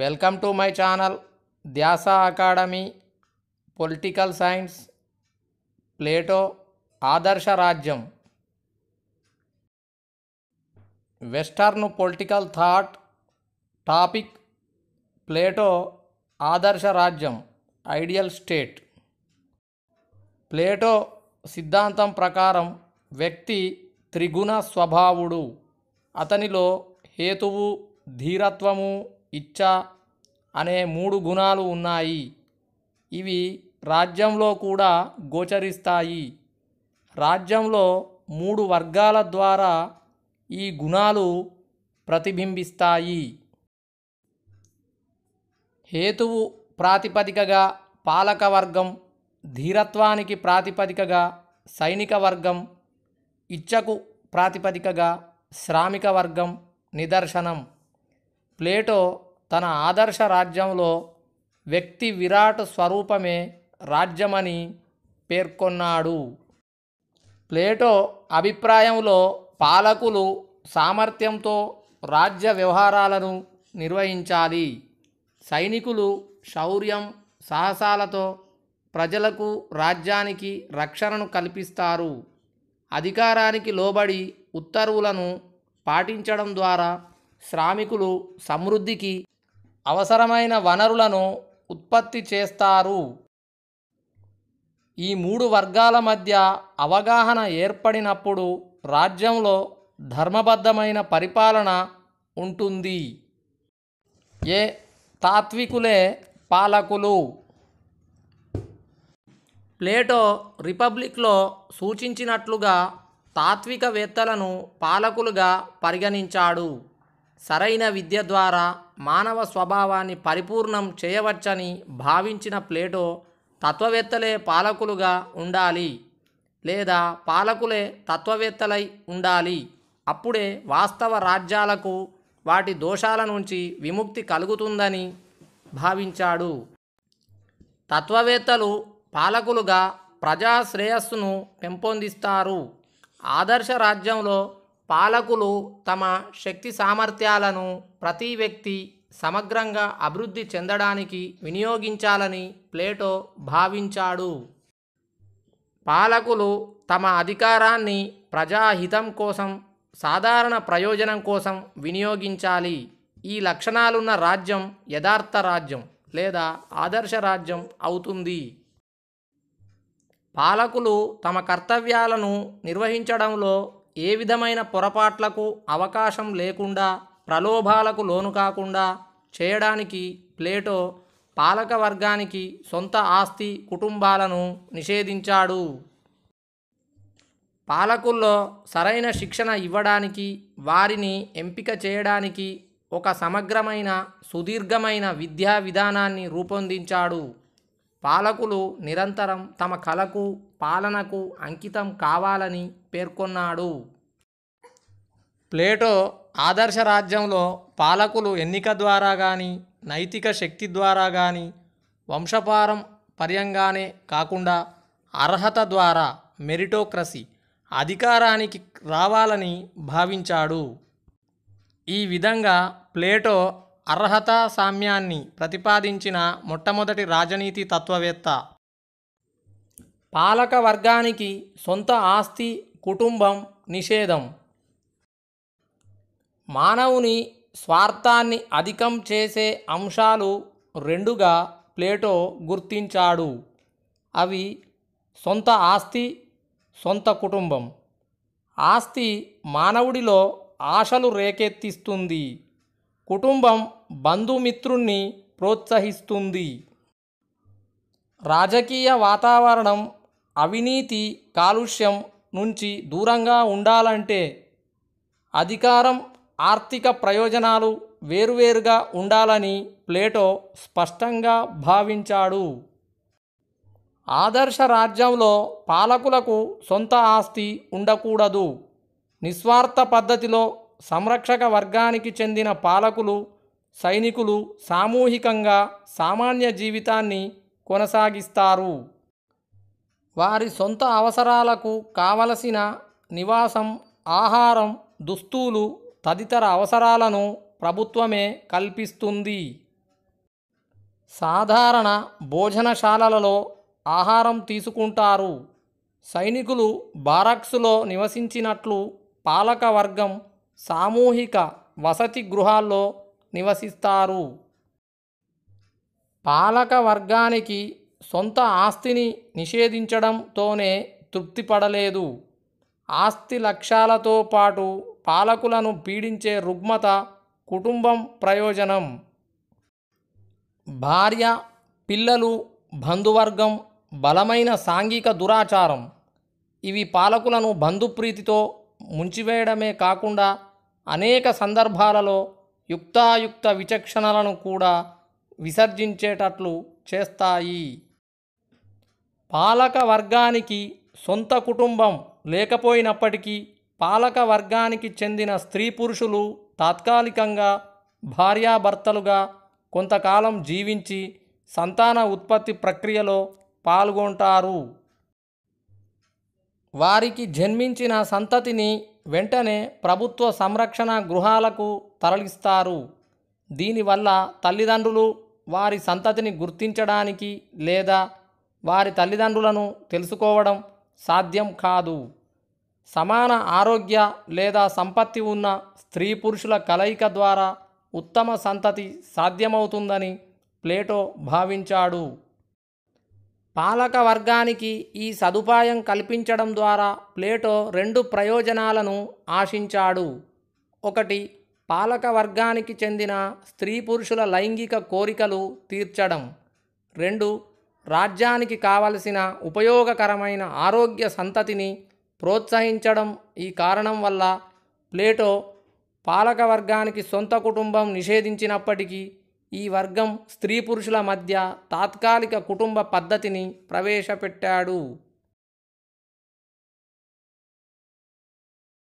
welcome to my channel Dhyasa academy political science Plato ఆదర్శ రాజ్యం western political thought topic Plato ఆదర్శ రాజ్యం ideal state Plato సిద్ధాంతం ప్రకారం వ్యక్తి త్రిగుణ స్వభావుడు అతనిలో హేతువు ధీరత్వము ఇచ్చ అనే మూడు గుణాలు ఉన్నాయి ఇవి రాజ్యంలో కూడా గోచరిస్తాయి రాజ్యంలో మూడు వర్గాల ద్వారా ఈ గుణాలు ప్రతిబింబిస్తాయి హేతువు ప్రాతిపదికగా పాలక వర్గం ధీరత్వానికి ప్రాతిపదికగా సైనిక వర్గం ఇచ్చకు ప్రాతిపదికగా శ్రామిక వర్గం నిదర్శనం ప్లేటో తన ఆదర్శ రాజ్యంలో వ్యక్తి విరాట్ స్వరూపమే రాజ్యమని పేర్కొన్నాడు ప్లేటో అభిప్రాయంలో పాలకులు సామర్థ్యంతో రాజ్య వ్యవహారాలను నిర్వహించాలి సైనికులు శౌర్యం సాహసాలతో ప్రజలకు రాజ్యానికి రక్షణను కల్పిస్తారు అధికారానికి లోబడి ఉత్తర్వులను పాటించడం ద్వారా శ్రామికులు సమృద్ధికి అవసరమైన వనరులను ఉత్పత్తి చేస్తారు ఈ మూడు వర్గాల మధ్య అవగాహన ఏర్పడినప్పుడు రాజ్యంలో ధర్మబద్ధమైన పరిపాలన ఉంటుంది ఏ తాత్వికులే పాలకులు ప్లేటో రిపబ్లిక్లో సూచించినట్లుగా తాత్వికవేత్తలను పాలకులుగా పరిగణించాడు సరైన విద్య ద్వారా మానవ స్వభావాన్ని పరిపూర్ణం చేయవచ్చని భావించిన ప్లేటో తత్వవేత్తలే పాలకులుగా ఉండాలి లేదా పాలకులే తత్వవేత్తలై ఉండాలి అప్పుడే వాస్తవ రాజ్యాలకు వాటి దోషాల నుంచి విముక్తి కలుగుతుందని భావించాడు తత్వవేత్తలు పాలకులుగా ప్రజాశ్రేయస్సును పెంపొందిస్తారు ఆదర్శ రాజ్యంలో పాలకులు తమ శక్తి సామర్థ్యాలను ప్రతి వ్యక్తి సమగ్రంగా అభివృద్ధి చెందడానికి వినియోగించాలని ప్లేటో భావించాడు పాలకులు తమ అధికారాన్ని ప్రజాహితం కోసం సాధారణ ప్రయోజనం కోసం వినియోగించాలి ఈ లక్షణాలున్న రాజ్యం యథార్థ రాజ్యం లేదా ఆదర్శ రాజ్యం అవుతుంది పాలకులు తమ కర్తవ్యాలను నిర్వహించడంలో ఏ విధమైన పొరపాట్లకు అవకాశం లేకుండా ప్రలోభాలకు లోను కాకుండా చేయడానికి ప్లేటో పాలక వర్గానికి సొంత ఆస్తి కుటుంబాలను నిషేధించాడు పాలకుల్లో సరైన శిక్షణ ఇవ్వడానికి వారిని ఎంపిక చేయడానికి ఒక సమగ్రమైన సుదీర్ఘమైన విద్యా విధానాన్ని రూపొందించాడు పాలకులు నిరంతరం తమ కళకు పాలనకు అంకితం కావాలని పేర్కొన్నాడు ప్లేటో ఆదర్శ రాజ్యంలో పాలకులు ఎన్నిక ద్వారా కానీ నైతిక శక్తి ద్వారా కానీ వంశపారం పర్యంగానే కాకుండా అర్హత ద్వారా మెరిటోక్రసీ అధికారానికి రావాలని భావించాడు ఈ విధంగా ప్లేటో అర్హత సామ్యాన్ని ప్రతిపాదించిన మొట్టమొదటి రాజనీతి తత్వవేత్త పాలక వర్గానికి సొంత ఆస్తి కుటుంబం నిషేధం మానవుని స్వార్థాన్ని అధికం చేసే అంశాలు రెండుగా ప్లేటో గుర్తించాడు అవి సొంత ఆస్తి సొంత కుటుంబం ఆస్తి మానవుడిలో ఆశలు రేకెత్తిస్తుంది కుటుంబం బంధుమిత్రుణ్ణి ప్రోత్సహిస్తుంది రాజకీయ వాతావరణం అవినీతి కాలుష్యం నుంచి దూరంగా ఉండాలంటే అధికారం ఆర్థిక ప్రయోజనాలు వేరువేరుగా ఉండాలని ప్లేటో స్పష్టంగా భావించాడు ఆదర్శ రాజ్యంలో పాలకులకు సొంత ఆస్తి ఉండకూడదు నిస్వార్థ పద్ధతిలో సంరక్షక వర్గానికి చెందిన పాలకులు సైనికులు సామూహికంగా సామాన్య జీవితాన్ని కొనసాగిస్తారు వారి సొంత అవసరాలకు కావలసిన నివాసం ఆహారం దుస్తులు తదితర అవసరాలను ప్రభుత్వమే కల్పిస్తుంది సాధారణ భోజనశాలలలో ఆహారం తీసుకుంటారు సైనికులు బారక్స్లో నివసించినట్లు పాలక వర్గం సామూహిక వసతి గృహాల్లో నివసిస్తారు పాలక వర్గానికి సొంత ఆస్తిని నిషేధించడంతోనే తృప్తి పడలేదు ఆస్తి లక్ష్యాలతో పాటు పాలకులను పీడించే రుగ్మత కుటుంబం ప్రయోజనం భార్య పిల్లలు బంధువర్గం బలమైన సాంఘిక దురాచారం ఇవి పాలకులను బంధుప్రీతితో ముంచివేయడమే కాకుండా అనేక సందర్భాలలో యుక్తాయుక్త విచక్షణలను కూడా విసర్జించేటట్లు చేస్తాయి పాలక వర్గానికి సొంత కుటుంబం లేకపోయినప్పటికీ పాలక వర్గానికి చెందిన స్త్రీ పురుషులు తాత్కాలికంగా భార్యాభర్తలుగా కొంతకాలం జీవించి సంతాన ఉత్పత్తి ప్రక్రియలో పాల్గొంటారు వారికి జన్మించిన సంతతిని వెంటనే ప్రభుత్వ సంరక్షణ గృహాలకు తరలిస్తారు దీనివల్ల తల్లిదండ్రులు వారి సంతతిని గుర్తించడానికి లేదా వారి తల్లిదండ్రులను తెలుసుకోవడం సాధ్యం కాదు సమాన ఆరోగ్య లేదా సంపత్తి ఉన్న స్త్రీ పురుషుల కలయిక ద్వారా ఉత్తమ సంతతి సాధ్యమవుతుందని ప్లేటో భావించాడు పాలక వర్గానికి ఈ సదుపాయం కల్పించడం ద్వారా ప్లేటో రెండు ప్రయోజనాలను ఆశించాడు ఒకటి పాలక వర్గానికి చెందిన స్త్రీ పురుషుల లైంగిక కోరికలు తీర్చడం రెండు రాజ్యానికి కావలసిన ఉపయోగకరమైన ఆరోగ్య సంతతిని ప్రోత్సహించడం ఈ కారణం వల్ల ప్లేటో పాలక వర్గానికి సొంత కుటుంబం నిషేధించినప్పటికీ ఈ వర్గం స్త్రీ పురుషుల మధ్య తాత్కాలిక కుటుంబ పద్ధతిని ప్రవేశపెట్టాడు